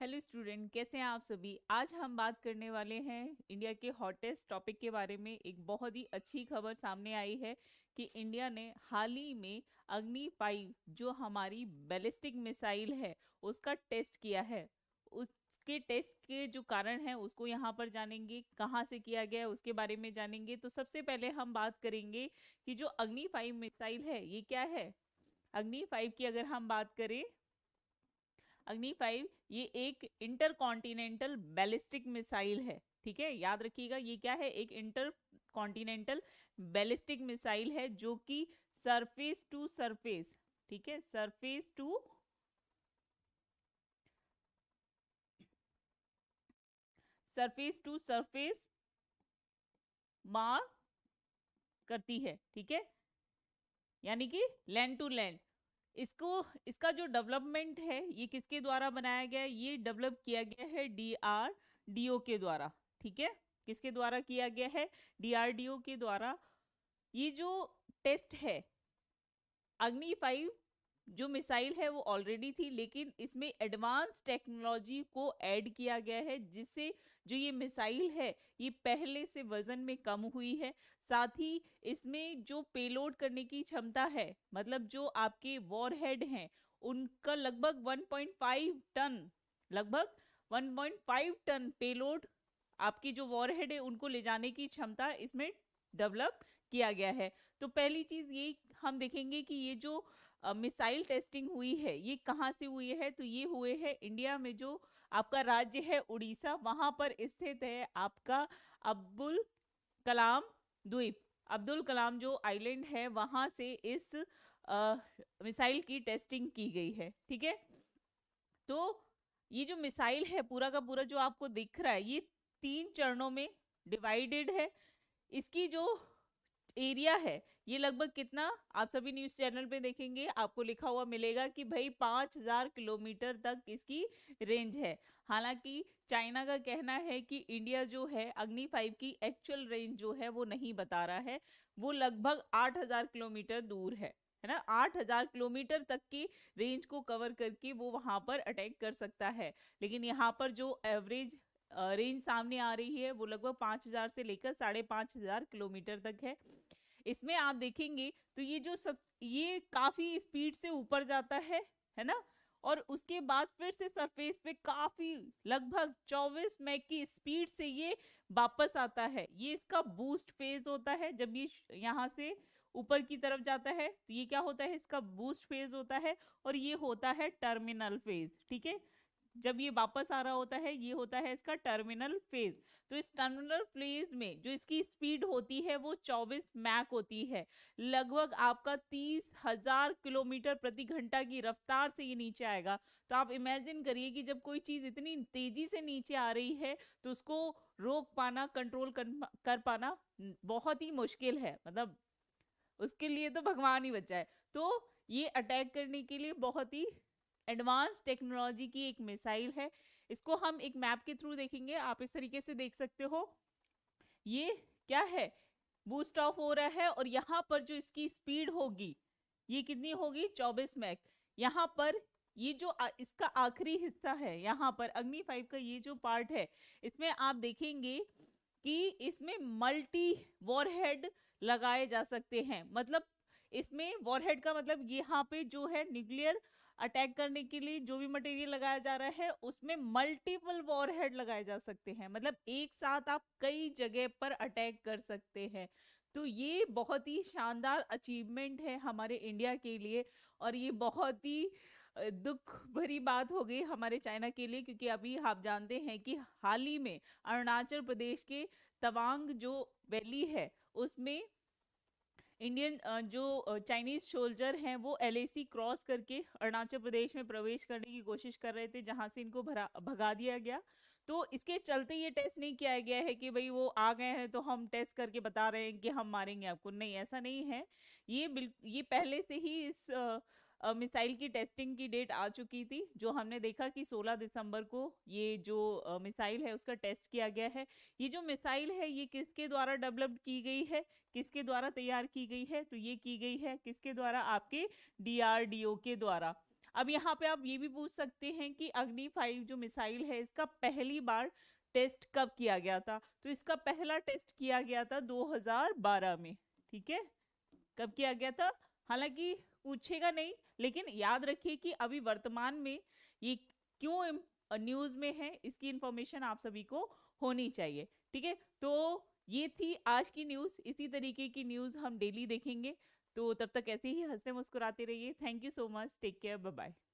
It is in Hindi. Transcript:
हेलो स्टूडेंट कैसे हैं आप सभी आज हम बात करने वाले हैं इंडिया के हॉटेस्ट टॉपिक के बारे में एक बहुत ही अच्छी खबर सामने आई है कि इंडिया ने हाल ही में अग्नि फाइव जो हमारी बैलिस्टिक मिसाइल है उसका टेस्ट किया है उसके टेस्ट के जो कारण है उसको यहाँ पर जानेंगे कहाँ से किया गया है उसके बारे में जानेंगे तो सबसे पहले हम बात करेंगे कि जो अग्नि फाइव मिसाइल है ये क्या है अग्नि फाइव की अगर हम बात करें अग्नि फाइव ये एक इंटर कॉन्टिनेंटल बैलिस्टिक मिसाइल है ठीक है याद रखिएगा ये क्या है एक इंटर कॉन्टिनेंटल बैलिस्टिक मिसाइल है जो कि सरफेस टू सरफेस ठीक है surface to surface to surface मार करती है ठीक है यानी कि लैंड टू लैंड इसको इसका जो डेवलपमेंट है ये किसके द्वारा बनाया गया है ये डेवलप किया गया है डी आर डी ओ के द्वारा ठीक है किसके द्वारा किया गया है डी आर डी ओ के द्वारा ये जो टेस्ट है अग्नि फाइव जो मिसाइल है वो ऑलरेडी थी लेकिन इसमें एडवांस टेक्नोलॉजी को ऐड किया गया है जिससे जो ये मिसाइल है ये पहले से वज़न में कम हुई है साथ ही इसमें जो पेलोड करने की क्षमता है मतलब जो आपके वॉरहेड हैं उनका लगभग 1.5 टन लगभग 1.5 टन पेलोड आपकी जो वॉरहेड है उनको ले जाने की क्षमता इसमें डेवलप किया गया है तो पहली चीज़ ये हम देखेंगे कि ये जो मिसाइल टेस्टिंग हुई है ये कहाँ से हुई है तो ये हुए है इंडिया में जो आपका राज्य है उड़ीसा वहाँ पर स्थित है आपका अब्दुल कलाम द्वीप अब्दुल कलाम जो आइलैंड है वहाँ से इस मिसाइल की टेस्टिंग की गई है ठीक है तो ये जो मिसाइल है पूरा का पूरा जो आपको दिख रहा है ये तीन चरणों में डिवाइडेड है इसकी जो एरिया है ये लगभग कितना आप सभी न्यूज चैनल पे देखेंगे आपको लिखा हुआ मिलेगा कि भाई पाँच हजार किलोमीटर तक इसकी रेंज है हालांकि चाइना का कहना है कि इंडिया जो है अग्नि फाइव की एक्चुअल रेंज जो है वो नहीं बता रहा है वो लगभग आठ हजार किलोमीटर दूर है है ना आठ हजार किलोमीटर तक की रेंज को कवर करके वो वहां पर अटैक कर सकता है लेकिन यहाँ पर जो एवरेज रेंज सामने आ रही है वो लगभग पाँच हज़ार से लेकर साढ़े पाँच हज़ार किलोमीटर तक है इसमें आप देखेंगे तो ये जो सब ये काफ़ी स्पीड से ऊपर जाता है है ना और उसके बाद फिर से सरफेस पे काफ़ी लगभग 24 मैक की स्पीड से ये वापस आता है ये इसका बूस्ट फेज होता है जब ये यहाँ से ऊपर की तरफ जाता है तो ये क्या होता है इसका बूस्ट फेज होता है और ये होता है टर्मिनल फेज ठीक है जब ये वापस आ रहा होता है ये होता है इसका टर्मिनल फेज तो इस टर्मिनल फेज में जो इसकी स्पीड होती है वो 24 मैक होती है लगभग आपका तीस हजार किलोमीटर प्रति घंटा की रफ्तार से ये नीचे आएगा तो आप इमेजिन करिए कि जब कोई चीज़ इतनी तेजी से नीचे आ रही है तो उसको रोक पाना कंट्रोल कर, कर पाना बहुत ही मुश्किल है मतलब उसके लिए तो भगवान ही बचाए तो ये अटैक करने के लिए बहुत ही एडवांस टेक्नोलॉजी की एक मिसाइल है इसको हम एक मैप के थ्रू देखेंगे आप इस तरीके से देख सकते हो ये क्या है बूस्ट ऑफ हो रहा है और यहाँ पर जो इसकी स्पीड होगी ये कितनी होगी 24 मैक यहाँ पर ये जो आ, इसका आखिरी हिस्सा है यहाँ पर अग्नि फाइव का ये जो पार्ट है इसमें आप देखेंगे कि इसमें मल्टी वॉरहेड लगाए जा सकते हैं मतलब इसमें वॉरहेड का मतलब यहाँ पे जो है न्यूक्लियर अटैक करने के लिए जो भी मटेरियल लगाया जा रहा है उसमें मल्टीपल वॉर हेड लगाए जा सकते हैं मतलब एक साथ आप कई जगह पर अटैक कर सकते हैं तो ये बहुत ही शानदार अचीवमेंट है हमारे इंडिया के लिए और ये बहुत ही दुख भरी बात हो गई हमारे चाइना के लिए क्योंकि अभी आप हाँ जानते हैं कि हाल ही में अरुणाचल प्रदेश के तवांग जो वैली है उसमें इंडियन जो चाइनीज सोल्जर हैं वो एल क्रॉस करके अरुणाचल प्रदेश में प्रवेश करने की कोशिश कर रहे थे जहाँ से इनको भरा भगा दिया गया तो इसके चलते ये टेस्ट नहीं किया गया है कि भाई वो आ गए हैं तो हम टेस्ट करके बता रहे हैं कि हम मारेंगे आपको नहीं ऐसा नहीं है ये बिल ये पहले से ही इस आ, मिसाइल की टेस्टिंग की डेट आ चुकी थी जो हमने देखा कि 16 दिसंबर को ये जो मिसाइल है उसका टेस्ट किया गया है ये जो मिसाइल है ये किसके द्वारा डेवलप्ड की गई है किसके द्वारा तैयार की गई है तो ये की गई है किसके द्वारा आपके डी के द्वारा अब यहाँ पे आप ये भी पूछ सकते हैं कि अग्नि फाइव जो मिसाइल है इसका पहली बार टेस्ट कब किया गया था तो इसका पहला टेस्ट किया गया था 2012 में ठीक है कब किया गया था हालांकि पूछेगा नहीं लेकिन याद रखिए कि अभी वर्तमान में ये क्यों न्यूज में है इसकी इंफॉर्मेशन आप सभी को होनी चाहिए ठीक है तो ये थी आज की न्यूज इसी तरीके की न्यूज हम डेली देखेंगे तो तब तक ऐसे ही हंसते मुस्कुराते रहिए thank you so much take care bye bye